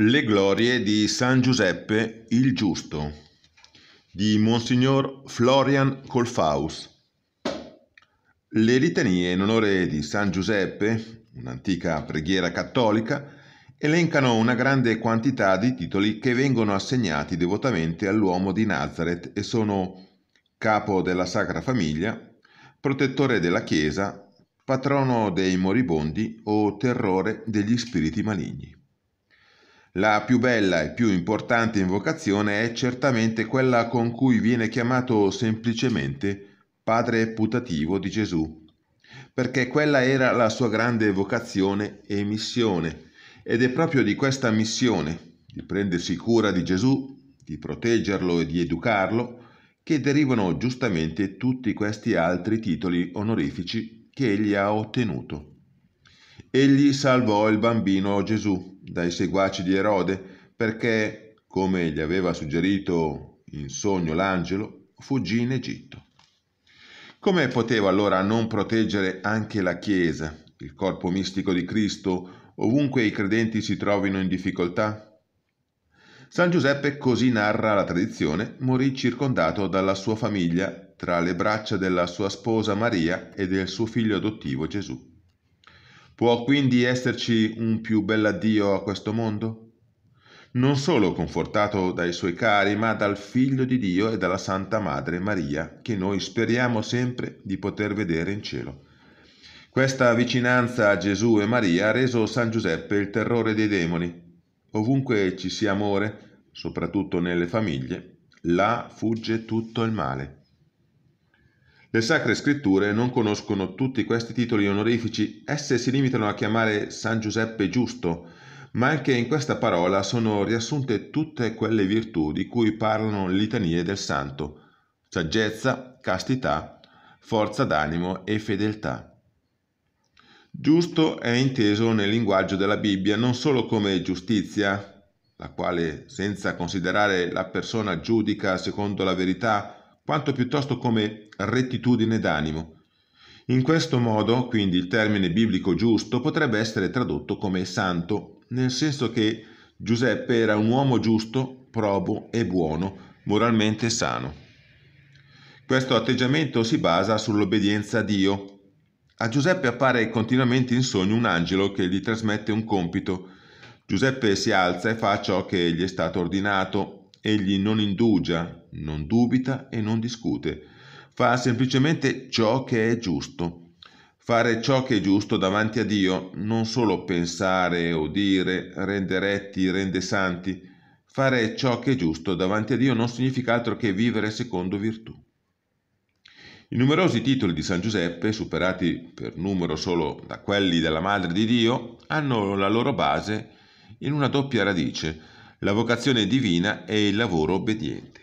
Le glorie di San Giuseppe il Giusto di Monsignor Florian Colfaus. Le litanie in onore di San Giuseppe, un'antica preghiera cattolica, elencano una grande quantità di titoli che vengono assegnati devotamente all'uomo di Nazareth e sono capo della Sacra Famiglia, protettore della Chiesa, patrono dei moribondi o terrore degli spiriti maligni. La più bella e più importante invocazione è certamente quella con cui viene chiamato semplicemente Padre putativo di Gesù, perché quella era la sua grande vocazione e missione, ed è proprio di questa missione, di prendersi cura di Gesù, di proteggerlo e di educarlo, che derivano giustamente tutti questi altri titoli onorifici che egli ha ottenuto. Egli salvò il bambino Gesù, dai seguaci di Erode perché, come gli aveva suggerito in sogno l'angelo, fuggì in Egitto. Come poteva allora non proteggere anche la Chiesa, il corpo mistico di Cristo, ovunque i credenti si trovino in difficoltà? San Giuseppe, così narra la tradizione, morì circondato dalla sua famiglia tra le braccia della sua sposa Maria e del suo figlio adottivo Gesù. Può quindi esserci un più bell'addio a questo mondo? Non solo confortato dai suoi cari, ma dal Figlio di Dio e dalla Santa Madre Maria, che noi speriamo sempre di poter vedere in cielo. Questa vicinanza a Gesù e Maria ha reso San Giuseppe il terrore dei demoni. Ovunque ci sia amore, soprattutto nelle famiglie, là fugge tutto il male. Le Sacre Scritture non conoscono tutti questi titoli onorifici, esse si limitano a chiamare San Giuseppe giusto, ma anche in questa parola sono riassunte tutte quelle virtù di cui parlano le litanie del santo, saggezza, castità, forza d'animo e fedeltà. Giusto è inteso nel linguaggio della Bibbia non solo come giustizia, la quale senza considerare la persona giudica secondo la verità, quanto piuttosto come rettitudine d'animo. In questo modo, quindi, il termine biblico giusto potrebbe essere tradotto come santo, nel senso che Giuseppe era un uomo giusto, probo e buono, moralmente sano. Questo atteggiamento si basa sull'obbedienza a Dio. A Giuseppe appare continuamente in sogno un angelo che gli trasmette un compito. Giuseppe si alza e fa ciò che gli è stato ordinato Egli non indugia, non dubita e non discute. Fa semplicemente ciò che è giusto. Fare ciò che è giusto davanti a Dio, non solo pensare o dire, rendere etti, rende santi. Fare ciò che è giusto davanti a Dio non significa altro che vivere secondo virtù. I numerosi titoli di San Giuseppe, superati per numero solo da quelli della Madre di Dio, hanno la loro base in una doppia radice, la vocazione divina e il lavoro obbediente.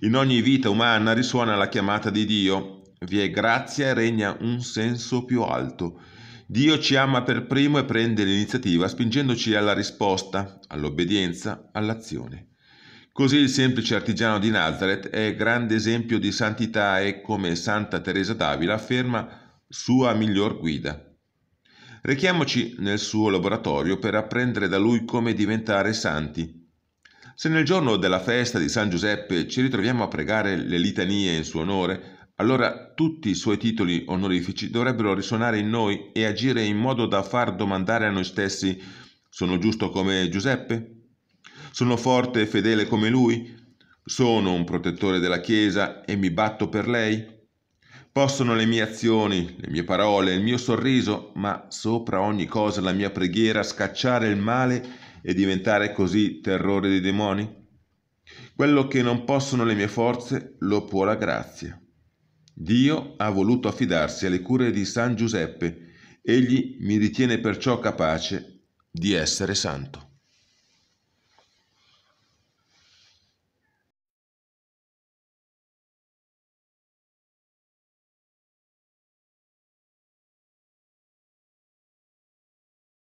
In ogni vita umana risuona la chiamata di Dio, vi è grazia e regna un senso più alto. Dio ci ama per primo e prende l'iniziativa spingendoci alla risposta, all'obbedienza, all'azione. Così il semplice artigiano di Nazareth è grande esempio di santità e, come Santa Teresa d'Avila afferma, sua miglior guida. Rechiamoci nel suo laboratorio per apprendere da lui come diventare santi. Se nel giorno della festa di San Giuseppe ci ritroviamo a pregare le litanie in suo onore, allora tutti i suoi titoli onorifici dovrebbero risuonare in noi e agire in modo da far domandare a noi stessi sono giusto come Giuseppe? Sono forte e fedele come lui? Sono un protettore della Chiesa e mi batto per lei? Possono le mie azioni, le mie parole, il mio sorriso, ma sopra ogni cosa la mia preghiera scacciare il male e diventare così terrore dei demoni? Quello che non possono le mie forze lo può la grazia. Dio ha voluto affidarsi alle cure di San Giuseppe, egli mi ritiene perciò capace di essere santo.